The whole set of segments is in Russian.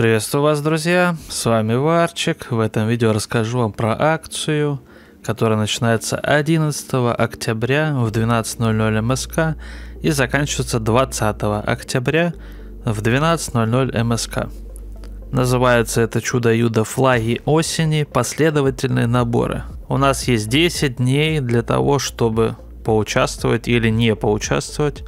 Приветствую вас, друзья! С вами Варчик. В этом видео расскажу вам про акцию, которая начинается 11 октября в 12.00 МСК и заканчивается 20 октября в 12.00 МСК. Называется это чудо-юдо флаги осени последовательные наборы. У нас есть 10 дней для того, чтобы поучаствовать или не поучаствовать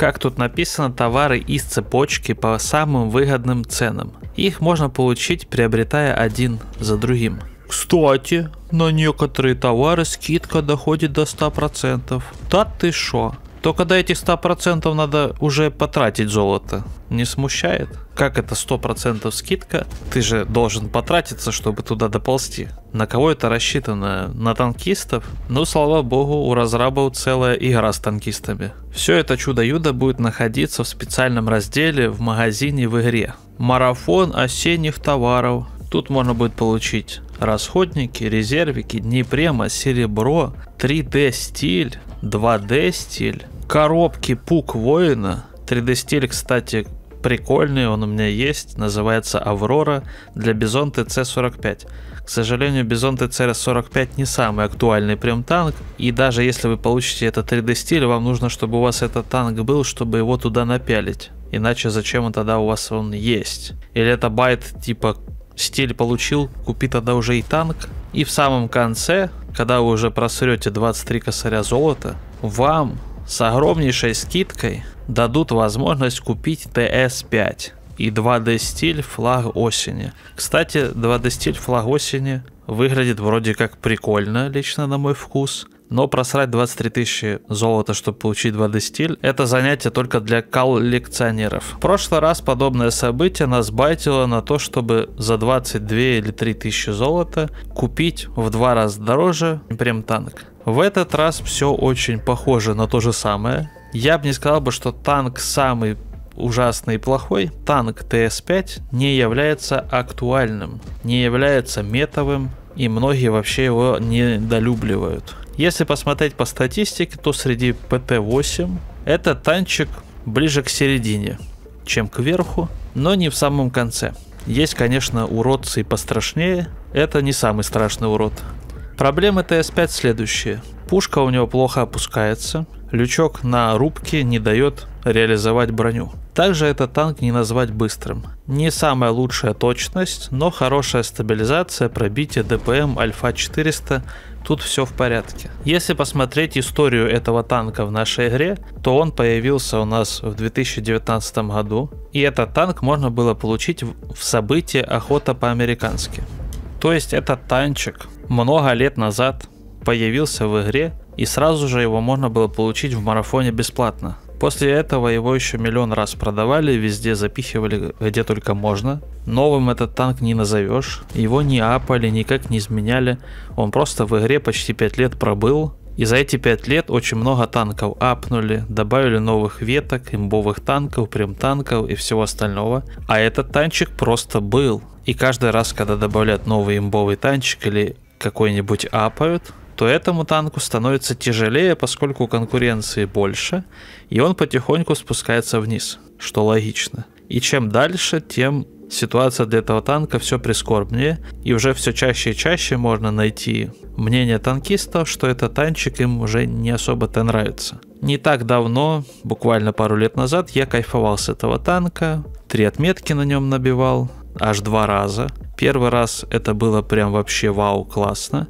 как тут написано, товары из цепочки по самым выгодным ценам. Их можно получить, приобретая один за другим. Кстати, на некоторые товары скидка доходит до 100%. Да ты шо? Только до этих 100% надо уже потратить золото. Не смущает? Как это 100% скидка? Ты же должен потратиться, чтобы туда доползти. На кого это рассчитано? На танкистов? Ну, слава богу, у разрабов целая игра с танкистами. Все это чудо-юдо будет находиться в специальном разделе в магазине в игре. Марафон осенних товаров. Тут можно будет получить расходники, резервики, дни према, серебро, 3D стиль, 2D стиль. Коробки Пук Воина. 3D стиль, кстати, прикольный, он у меня есть, называется Аврора для Бизон ТЦ-45. К сожалению, Бизон ТЦ-45 не самый актуальный прям танк, и даже если вы получите этот 3D стиль, вам нужно, чтобы у вас этот танк был, чтобы его туда напялить. Иначе зачем он тогда у вас он есть? Или это байт типа стиль получил, купи тогда уже и танк. И в самом конце когда вы уже просрете 23 косаря золота, вам с огромнейшей скидкой дадут возможность купить ТС-5 и 2D стиль флаг осени. Кстати, 2D стиль флаг осени выглядит вроде как прикольно лично на мой вкус. Но просрать 23 тысячи золота, чтобы получить 2D стиль, это занятие только для коллекционеров. В прошлый раз подобное событие нас байтило на то, чтобы за 22 или 3 тысячи золота купить в два раза дороже прям танк. В этот раз все очень похоже на то же самое. Я бы не сказал бы, что танк самый ужасный и плохой, танк ТС-5 не является актуальным, не является метовым, и многие вообще его недолюбливают. Если посмотреть по статистике, то среди PT-8 это танчик ближе к середине, чем к верху, но не в самом конце. Есть, конечно, уродцы и пострашнее, это не самый страшный урод. Проблемы ТС-5 следующие. Пушка у него плохо опускается, лючок на рубке не дает реализовать броню. Также этот танк не назвать быстрым. Не самая лучшая точность, но хорошая стабилизация, пробитие ДПМ Альфа-400, тут все в порядке. Если посмотреть историю этого танка в нашей игре, то он появился у нас в 2019 году, и этот танк можно было получить в событии «Охота по-американски». То есть этот танчик много лет назад появился в игре, и сразу же его можно было получить в марафоне бесплатно. После этого его еще миллион раз продавали, везде запихивали, где только можно. Новым этот танк не назовешь, его не апали, никак не изменяли. Он просто в игре почти 5 лет пробыл, и за эти 5 лет очень много танков апнули, добавили новых веток, имбовых танков, прем-танков и всего остального. А этот танчик просто был. И каждый раз, когда добавляют новый имбовый танчик или какой-нибудь апают, то этому танку становится тяжелее, поскольку конкуренции больше, и он потихоньку спускается вниз, что логично. И чем дальше, тем ситуация для этого танка все прискорбнее, и уже все чаще и чаще можно найти мнение танкистов, что этот танчик им уже не особо-то нравится. Не так давно, буквально пару лет назад, я кайфовал с этого танка, три отметки на нем набивал, аж два раза. Первый раз это было прям вообще вау, классно.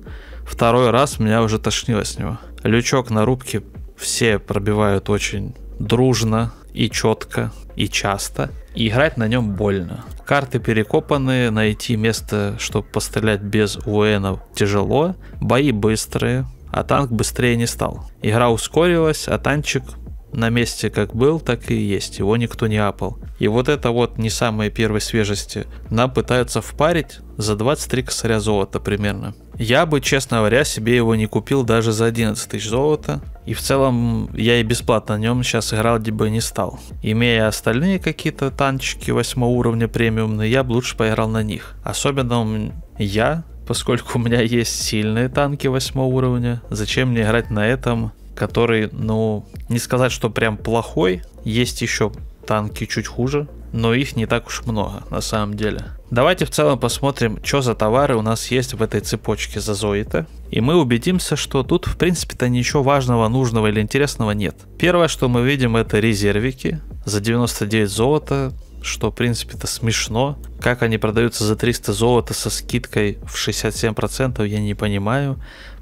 Второй раз меня уже тошнило с него. Лючок на рубке все пробивают очень дружно и четко, и часто. И играть на нем больно. Карты перекопаны, найти место, чтобы пострелять без уэнов тяжело. Бои быстрые, а танк быстрее не стал. Игра ускорилась, а танчик на месте как был, так и есть. Его никто не апал. И вот это вот не самые первой свежести. Нам пытаются впарить за 23 косаря золота примерно. Я бы, честно говоря, себе его не купил даже за 11 тысяч золота. И в целом я и бесплатно на нем сейчас играл где бы не стал. Имея остальные какие-то танчики 8 уровня премиумные, я бы лучше поиграл на них. Особенно я, поскольку у меня есть сильные танки 8 уровня. Зачем мне играть на этом который, ну, не сказать, что прям плохой. Есть еще танки чуть хуже, но их не так уж много на самом деле. Давайте в целом посмотрим, что за товары у нас есть в этой цепочке за Зоита. И мы убедимся, что тут в принципе-то ничего важного, нужного или интересного нет. Первое, что мы видим, это резервики за 99 золота, что в принципе-то смешно. Как они продаются за 300 золота со скидкой в 67%, я не понимаю.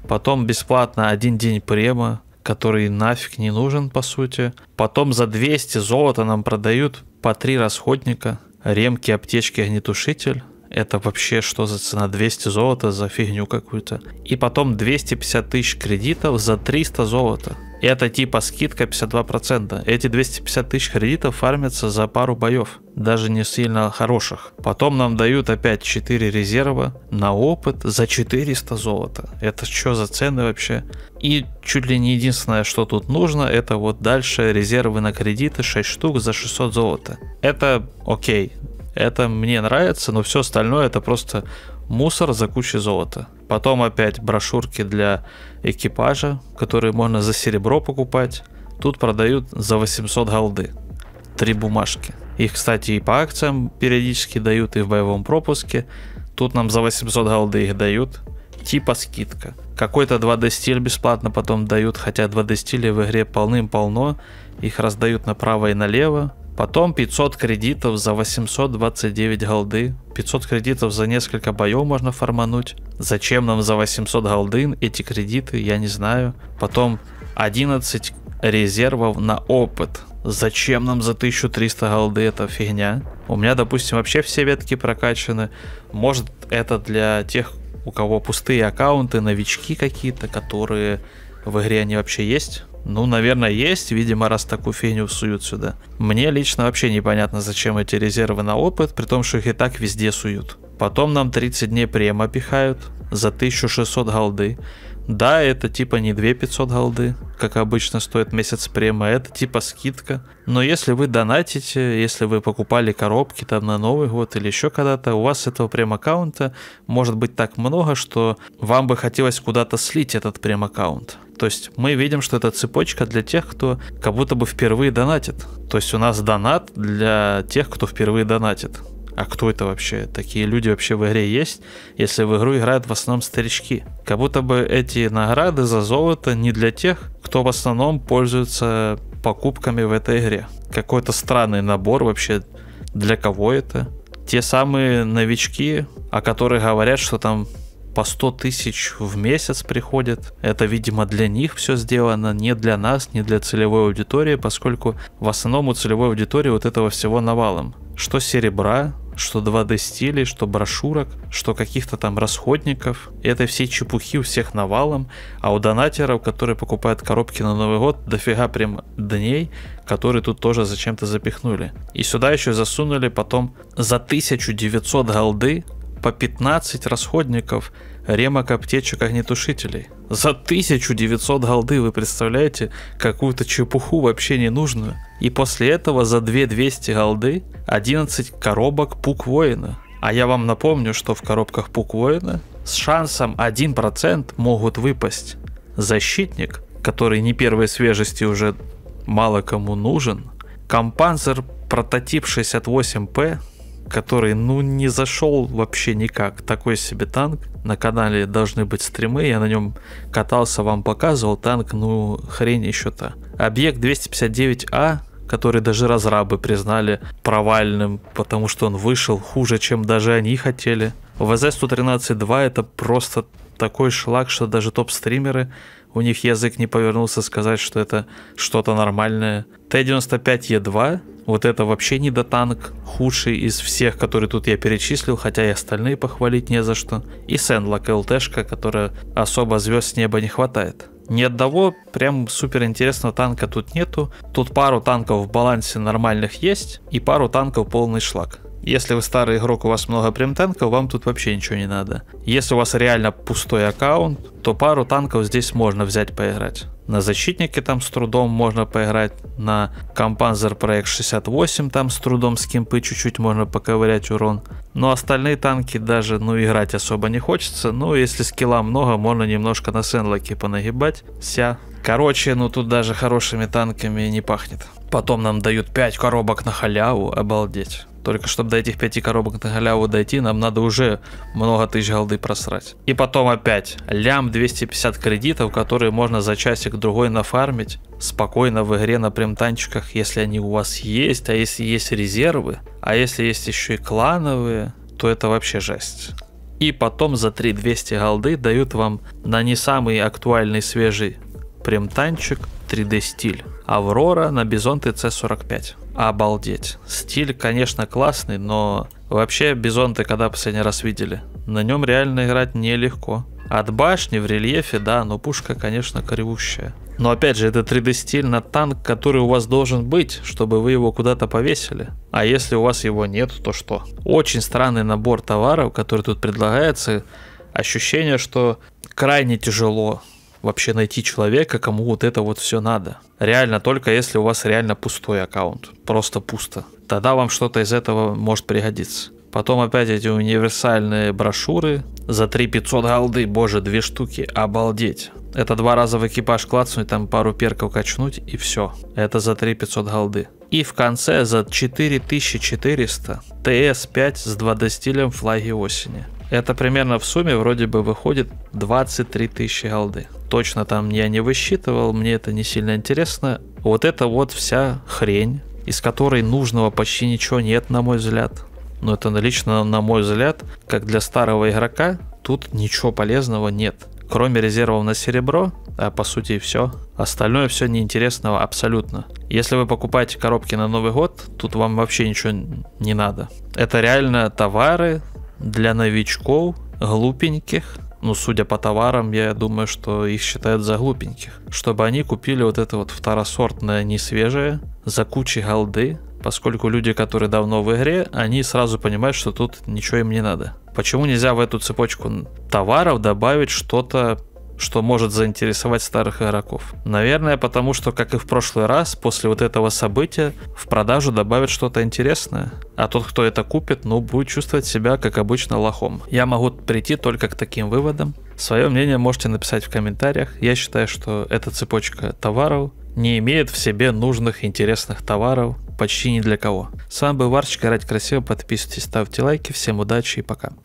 Потом бесплатно один день према который нафиг не нужен, по сути. Потом за 200 золота нам продают по три расходника, ремки, аптечки, огнетушитель. Это вообще что за цена? 200 золота за фигню какую-то. И потом 250 тысяч кредитов за 300 золота. Это типа скидка 52%. Эти 250 тысяч кредитов фармятся за пару боев, даже не сильно хороших. Потом нам дают опять 4 резерва на опыт за 400 золота. Это что за цены вообще? И чуть ли не единственное, что тут нужно, это вот дальше резервы на кредиты 6 штук за 600 золота. Это окей, это мне нравится, но все остальное это просто мусор за кучей золота. Потом опять брошюрки для экипажа, которые можно за серебро покупать. Тут продают за 800 голды. Три бумажки. Их, кстати, и по акциям периодически дают, и в боевом пропуске. Тут нам за 800 голды их дают. Типа скидка. Какой-то 2D стиль бесплатно потом дают, хотя 2D стили в игре полным-полно. Их раздают направо и налево. Потом 500 кредитов за 829 голды. 500 кредитов за несколько боев можно формануть. Зачем нам за 800 голды эти кредиты, я не знаю. Потом 11 резервов на опыт. Зачем нам за 1300 голды эта фигня? У меня, допустим, вообще все ветки прокачаны. Может, это для тех, у кого пустые аккаунты, новички какие-то, которые в игре они вообще есть? Ну, наверное, есть, видимо, раз такую феню суют сюда. Мне лично вообще непонятно, зачем эти резервы на опыт, при том, что их и так везде суют. Потом нам 30 дней према пихают за 1600 голды. Да, это типа не 2500 голды, как обычно стоит месяц према, это типа скидка. Но если вы донатите, если вы покупали коробки там на Новый год или еще когда-то, у вас этого прем-аккаунта может быть так много, что вам бы хотелось куда-то слить этот прем-аккаунт. То есть мы видим, что это цепочка для тех, кто как будто бы впервые донатит. То есть у нас донат для тех, кто впервые донатит. А кто это вообще? Такие люди вообще в игре есть, если в игру играют в основном старички. Как будто бы эти награды за золото не для тех, кто в основном пользуется покупками в этой игре. Какой-то странный набор вообще. Для кого это? Те самые новички, о которых говорят, что там по 100 тысяч в месяц приходит. Это, видимо, для них все сделано, не для нас, не для целевой аудитории, поскольку в основном у целевой аудитории вот этого всего навалом. Что серебра, что 2D стилей, что брошюрок, что каких-то там расходников. Это все чепухи у всех навалом, а у донатеров, которые покупают коробки на Новый год, дофига прям дней, которые тут тоже зачем-то запихнули. И сюда еще засунули потом за 1900 голды по 15 расходников, ремок, аптечек, огнетушителей. За 1900 голды, вы представляете, какую-то чепуху вообще не нужную. И после этого за 2200 голды 11 коробок пук воина. А я вам напомню, что в коробках пук воина с шансом 1% могут выпасть защитник, который не первой свежести уже мало кому нужен, компанзер прототип 68П который, ну, не зашел вообще никак. Такой себе танк. На канале должны быть стримы, я на нем катался, вам показывал. Танк, ну, хрень еще-то. Объект 259А, который даже разрабы признали провальным, потому что он вышел хуже, чем даже они хотели. ВЗ-113-2 это просто такой шлак, что даже топ-стримеры, у них язык не повернулся сказать, что это что-то нормальное. Т-95Е2 вот это вообще не до танк, худший из всех, которые тут я перечислил, хотя и остальные похвалить не за что. И Сэндлок ЛТшка, которая особо звезд с неба не хватает. Ни одного прям супер интересного танка тут нету. Тут пару танков в балансе нормальных есть и пару танков полный шлак. Если вы старый игрок, у вас много прям танков, вам тут вообще ничего не надо. Если у вас реально пустой аккаунт, то пару танков здесь можно взять поиграть на защитнике там с трудом можно поиграть, на Компанзер проект 68 там с трудом с скимпы чуть-чуть можно поковырять урон. Но остальные танки даже ну играть особо не хочется, ну если скилла много, можно немножко на сенлоке понагибать, вся. Короче, ну тут даже хорошими танками не пахнет. Потом нам дают 5 коробок на халяву, обалдеть. Только чтобы до этих 5 коробок на халяву дойти, нам надо уже много тысяч голды просрать. И потом опять лям 250 кредитов, которые можно за часик-другой нафармить спокойно в игре на примтанчиках, если они у вас есть, а если есть резервы, а если есть еще и клановые, то это вообще жесть. И потом за 3200 голды дают вам на не самый актуальный свежий Примтанчик, 3D стиль. Аврора на Бизонте C45. Обалдеть. Стиль, конечно, классный, но вообще Бизонты когда последний раз видели? На нем реально играть нелегко. От башни в рельефе, да, но пушка, конечно, кривущая. Но опять же, это 3D стиль на танк, который у вас должен быть, чтобы вы его куда-то повесили. А если у вас его нет, то что? Очень странный набор товаров, который тут предлагается. Ощущение, что крайне тяжело вообще найти человека, кому вот это вот все надо. Реально, только если у вас реально пустой аккаунт, просто пусто. Тогда вам что-то из этого может пригодиться. Потом опять эти универсальные брошюры. За 3 500 голды, боже, две штуки, обалдеть. Это два раза в экипаж клацнуть, там пару перков качнуть и все. Это за 3 500 голды. И в конце за 4400 ТС-5 с 2 стилем флаги осени. Это примерно в сумме вроде бы выходит 23 тысячи голды. Точно там я не высчитывал, мне это не сильно интересно. Вот это вот вся хрень, из которой нужного почти ничего нет, на мой взгляд. Но это лично, на мой взгляд, как для старого игрока, тут ничего полезного нет. Кроме резервов на серебро, а по сути и все. Остальное все неинтересного абсолютно. Если вы покупаете коробки на Новый год, тут вам вообще ничего не надо. Это реально товары для новичков, глупеньких, ну, судя по товарам, я думаю, что их считают за глупеньких. Чтобы они купили вот это вот второсортное, не свежее, за кучи голды, поскольку люди, которые давно в игре, они сразу понимают, что тут ничего им не надо. Почему нельзя в эту цепочку товаров добавить что-то что может заинтересовать старых игроков. Наверное, потому что, как и в прошлый раз, после вот этого события в продажу добавят что-то интересное. А тот, кто это купит, ну, будет чувствовать себя, как обычно, лохом. Я могу прийти только к таким выводам. Свое мнение можете написать в комментариях. Я считаю, что эта цепочка товаров не имеет в себе нужных интересных товаров почти ни для кого. С вами был Варчик, играть красиво, подписывайтесь, ставьте лайки, всем удачи и пока.